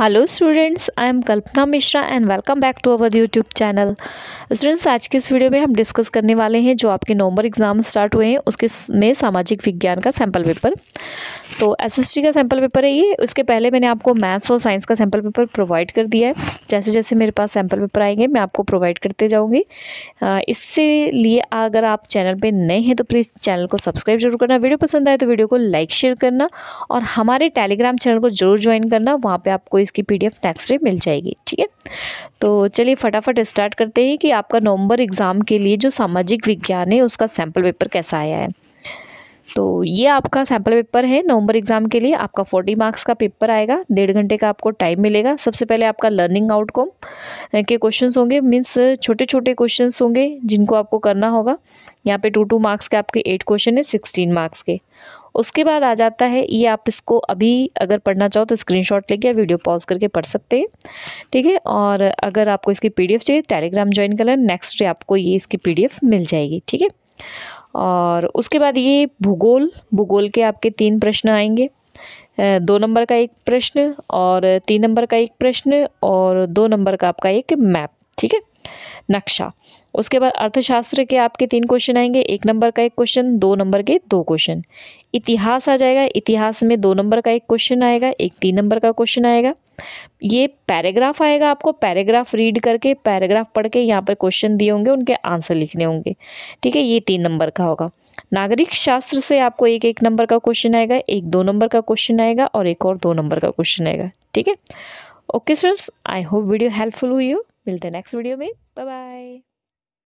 hello students I am Kalpana Mishra and welcome back to our YouTube channel students आज के इस video में हम डिस्कस करने वाले हैं जो आपके नवंबर एग्ज़ाम स्टार्ट हुए हैं उसके में सामाजिक विज्ञान का सैम्पल पेपर तो एसएसटी का सैम्पल पेपर है ये उसके पहले मैंने आपको मैथ्स और साइंस का सैम्पल पेपर प्रोवाइड कर दिया है जैसे जैसे मेरे पास सैम्पल पेपर आएंगे मैं आपको प्रोवाइड करते जाऊँगी इससे लिए अगर आप चैनल पर नए हैं तो प्लीज़ चैनल को सब्सक्राइब जरूर करना वीडियो पसंद आए तो वीडियो को लाइक शेयर करना और हमारे टेलीग्राम चैनल को जरूर ज्वाइन करना वहाँ पर आपको इसकी पीडीएफ नेक्स्ट डे मिल जाएगी ठीक है तो चलिए फटाफट स्टार्ट करते हैं कि आपका नवंबर एग्ज़ाम के लिए जो सामाजिक विज्ञान है उसका सैम्पल पेपर कैसा आया है तो ये आपका सैम्पल पेपर है नवंबर एग्ज़ाम के लिए आपका फोर्टी मार्क्स का पेपर आएगा डेढ़ घंटे का आपको टाइम मिलेगा सबसे पहले आपका लर्निंग आउटकम के क्वेश्चंस होंगे मीन्स छोटे छोटे क्वेश्चंस होंगे जिनको आपको करना होगा यहाँ पे टू टू मार्क्स के आपके एट क्वेश्चन है सिक्सटीन मार्क्स के उसके बाद आ जाता है ये आप इसको अभी अगर पढ़ना चाहो तो शॉट लेके वीडियो पॉज करके पढ़ सकते हैं ठीक है और अगर आपको इसकी पी चाहिए टेलीग्राम ज्वाइन कर लें नेक्स्ट डे आपको ये इसकी पी मिल जाएगी ठीक है और उसके बाद ये भूगोल भूगोल के आपके तीन प्रश्न आएंगे दो नंबर का एक प्रश्न और तीन नंबर का एक प्रश्न और दो नंबर का आपका एक मैप ठीक है नक्शा उसके बाद अर्थशास्त्र के आपके तीन क्वेश्चन आएंगे एक नंबर का एक क्वेश्चन दो नंबर के दो क्वेश्चन इतिहास आ जाएगा इतिहास में दो नंबर का एक क्वेश्चन आएगा एक तीन नंबर का क्वेश्चन आएगा ये पैराग्राफ आएगा आपको पैराग्राफ रीड करके पैराग्राफ पढ़ के यहाँ पर क्वेश्चन दिए होंगे उनके आंसर लिखने होंगे ठीक है ये तीन नंबर का होगा नागरिक शास्त्र से आपको एक एक नंबर का क्वेश्चन आएगा एक दो नंबर का क्वेश्चन आएगा और एक और दो नंबर का क्वेश्चन आएगा ठीक है okay students I hope video helpful हुई यू मिलते हैं नेक्स्ट वीडियो में बाय बाय